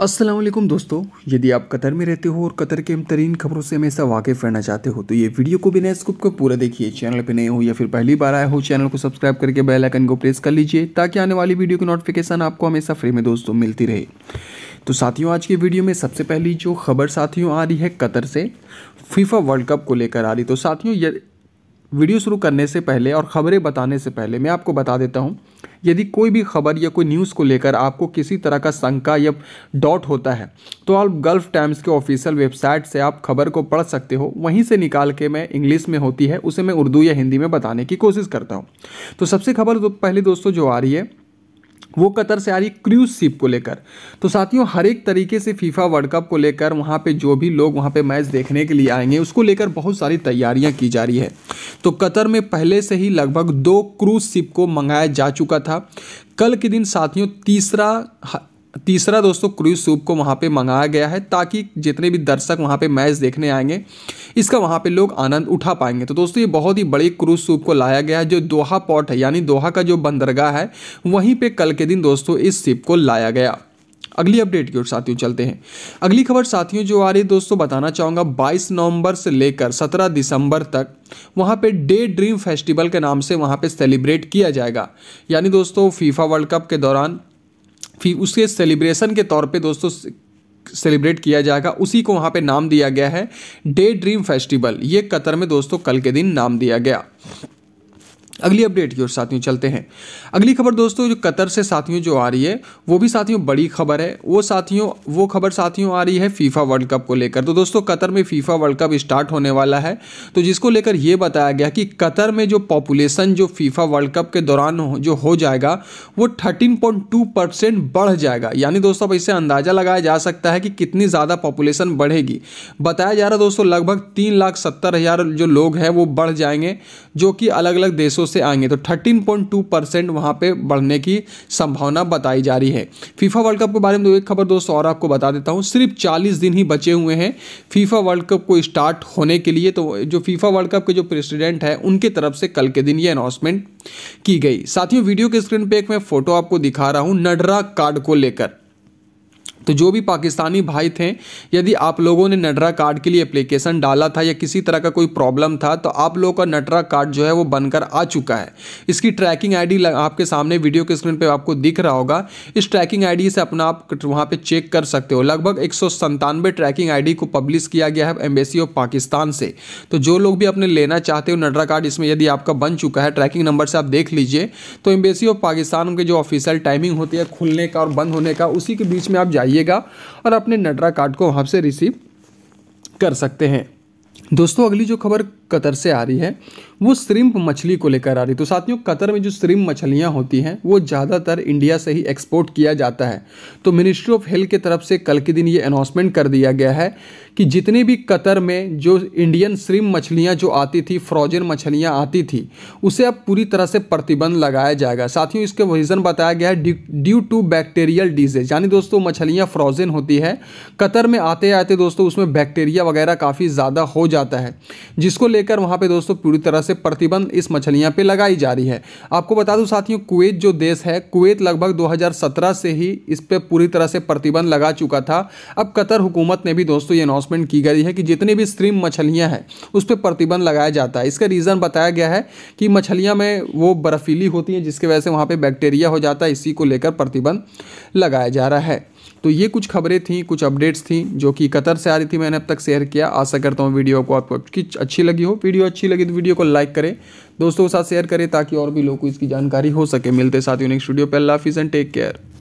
असलम दोस्तों यदि आप कतर में रहते हो और कतर के तरीन खबरों से हमेशा वाकिफ़ रहना चाहते हो तो ये वीडियो को बिना स्कूप को पूरा देखिए चैनल पर नए हो या फिर पहली बार आए हो चैनल को सब्सक्राइब करके बेल आइकन को प्रेस कर लीजिए ताकि आने वाली वीडियो की नोटिफिकेशन आपको हमेशा फ्री में दोस्तों मिलती रहे तो साथियों आज की वीडियो में सबसे पहली जो खबर साथियों आ रही है कतर से फीफा वर्ल्ड कप को लेकर आ रही तो साथियों वीडियो शुरू करने से पहले और ख़बरें बताने से पहले मैं आपको बता देता हूँ यदि कोई भी खबर या कोई न्यूज़ को लेकर आपको किसी तरह का शंका या डॉट होता है तो आप गल्फ टाइम्स के ऑफिशियल वेबसाइट से आप खबर को पढ़ सकते हो वहीं से निकाल के मैं इंग्लिश में होती है उसे मैं उर्दू या हिंदी में बताने की कोशिश करता हूँ तो सबसे खबर तो पहले दोस्तों जो आ रही है वो कतर से आ रही क्रूज शिप को लेकर तो साथियों हर एक तरीके से फीफा वर्ल्ड कप को लेकर वहाँ पे जो भी लोग वहाँ पे मैच देखने के लिए आएंगे उसको लेकर बहुत सारी तैयारियां की जा रही है तो कतर में पहले से ही लगभग दो क्रूज शिप को मंगाया जा चुका था कल के दिन साथियों तीसरा तीसरा दोस्तों क्रूज सूप को वहाँ पे मंगाया गया है ताकि जितने भी दर्शक वहाँ पे मैच देखने आएंगे इसका वहाँ पे लोग आनंद उठा पाएंगे तो दोस्तों ये बहुत ही बड़े क्रूज सूप को लाया गया है जो दोहा पोर्ट है यानी दोहा का जो बंदरगाह है वहीं पे कल के दिन दोस्तों इस सिप को लाया गया अगली अपडेट की ओर साथियों चलते हैं अगली खबर साथियों जो आ रही है दोस्तों बताना चाहूँगा 22 नवंबर से लेकर 17 दिसंबर तक वहाँ पे डे ड्रीम फेस्टिवल के नाम से वहाँ पे सेलिब्रेट किया जाएगा यानी दोस्तों फीफा वर्ल्ड कप के दौरान फिर उसके सेलिब्रेशन के तौर पे दोस्तों सेलिब्रेट किया जाएगा उसी को वहाँ पे नाम दिया गया है डे ड्रीम फेस्टिवल ये कतर में दोस्तों कल के दिन नाम दिया गया अगली अपडेट की ओर साथियों चलते हैं अगली खबर दोस्तों जो कतर से साथियों जो आ रही है वो भी साथियों बड़ी खबर है वो साथियों वो खबर साथियों आ रही है फीफा वर्ल्ड कप को लेकर तो दोस्तों कतर में फीफा वर्ल्ड कप स्टार्ट होने वाला है तो जिसको लेकर ये बताया गया कि कतर में जो पॉपुलेशन जो फीफा वर्ल्ड कप के दौरान जो हो जाएगा वो थर्टीन बढ़ जाएगा यानी दोस्तों अब इससे अंदाज़ा लगाया जा सकता है कि कितनी ज़्यादा पॉपुलेशन बढ़ेगी बताया जा रहा दोस्तों लगभग तीन लाख सत्तर हज़ार जो लोग हैं वो बढ़ जाएंगे जो कि अलग अलग देशों से आएंगे तो 13.2 परसेंट वहाँ पर बढ़ने की संभावना बताई जा रही है फीफा वर्ल्ड कप के बारे में तो एक खबर दोस्तों और आपको बता देता हूँ सिर्फ चालीस दिन ही बचे हुए हैं फीफा वर्ल्ड कप को स्टार्ट होने के लिए तो जो फीफा वर्ल्ड कप के जो प्रेसिडेंट हैं उनके तरफ से कल के दिन ये अनाउंसमेंट की गई साथियों वीडियो के स्क्रीन पर एक मैं फोटो आपको दिखा रहा हूँ नडरा कार्ड को लेकर तो जो भी पाकिस्तानी भाई थे यदि आप लोगों ने नटरा कार्ड के लिए एप्लीकेशन डाला था या किसी तरह का कोई प्रॉब्लम था तो आप लोगों का नटरा कार्ड जो है वो बनकर आ चुका है इसकी ट्रैकिंग आईडी आपके सामने वीडियो के स्क्रीन पे आपको दिख रहा होगा इस ट्रैकिंग आईडी से अपना आप वहाँ पे चेक कर सकते हो लगभग एक ट्रैकिंग आई को पब्लिश किया गया है एम्बेसी ऑफ पाकिस्तान से तो जो लोग भी अपने लेना चाहते हो नटरा कार्ड इसमें यदि आपका बन चुका है ट्रैकिंग नंबर से आप देख लीजिए तो एम्बेसी ऑफ पाकिस्तान के जो ऑफिशियल टाइमिंग होती है खुलने का और बंद होने का उसी के बीच में आप जाइए आइएगा और अपने नड्रा कार्ड को वहाँ से रिसीव कर सकते हैं दोस्तों अगली जो खबर कतर से आ रही है वो श्रिम्प मछली को लेकर आ रही है तो साथियों कतर में जो श्रिम्प मछलियाँ होती हैं वो ज़्यादातर इंडिया से ही एक्सपोर्ट किया जाता है तो मिनिस्ट्री ऑफ हेल्थ की तरफ से कल के दिन ये अनाउंसमेंट कर दिया गया है कि जितने भी कतर में जो इंडियन श्रिम्प मछलियाँ जो आती थी फ्रोजन मछलियाँ आती थी उसे अब पूरी तरह से प्रतिबंध लगाया जाएगा साथियों इसके रीज़न बताया गया है ड्यू टू बैक्टीरियल डिजीज यानी दोस्तों मछलियाँ फ्रोजन होती है कतर में आते आते दोस्तों उसमें बैक्टीरिया वगैरह काफ़ी ज़्यादा हो जाता है जिसको ले लेकर वहाँ पे दोस्तों पूरी तरह से प्रतिबंध इस मछलियाँ पे लगाई जा रही है आपको बता दूँ साथियों कुवैत जो देश है कुवैत लगभग 2017 से ही इस पर पूरी तरह से प्रतिबंध लगा चुका था अब कतर हुकूमत ने भी दोस्तों ये अनाउंसमेंट की गई है कि जितनी भी स्त्रीम मछलियाँ हैं उस पर प्रतिबंध लगाया जाता है इसका रीज़न बताया गया है कि मछलियाँ में वो बर्फ़ीली होती हैं जिसकी वजह से वहाँ पर बैक्टीरिया हो जाता है इसी को लेकर प्रतिबंध लगाया जा रहा है तो ये कुछ खबरें थी कुछ अपडेट्स थी जो कि कतर से आ रही थी मैंने अब तक शेयर किया आशा करता हूँ वीडियो को आपको अच्छी लगी हो वीडियो अच्छी लगी तो वीडियो को लाइक करें दोस्तों के साथ शेयर करें ताकि और भी लोग को इसकी जानकारी हो सके मिलते साथ ही नेक्स्ट वीडियो पर अल्लाफिज एंड टेक केयर